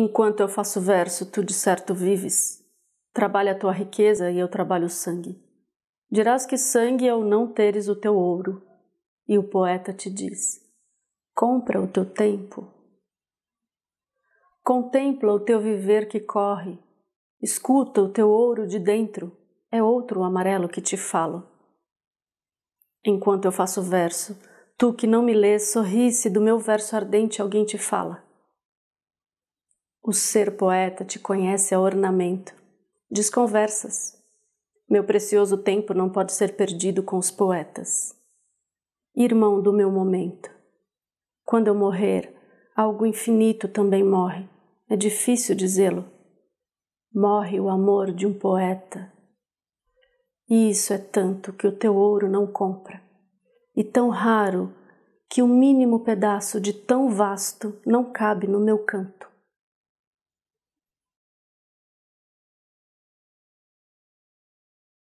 Enquanto eu faço verso, tu de certo vives. Trabalha a tua riqueza e eu trabalho o sangue. Dirás que sangue é o não teres o teu ouro. E o poeta te diz: compra o teu tempo. Contempla o teu viver que corre. Escuta o teu ouro de dentro. É outro amarelo que te falo. Enquanto eu faço verso, tu que não me lês, sorri se do meu verso ardente alguém te fala. O ser poeta te conhece a ornamento. Desconversas. Meu precioso tempo não pode ser perdido com os poetas. Irmão do meu momento. Quando eu morrer, algo infinito também morre. É difícil dizê-lo. Morre o amor de um poeta. E isso é tanto que o teu ouro não compra, e tão raro que o um mínimo pedaço de tão vasto não cabe no meu canto.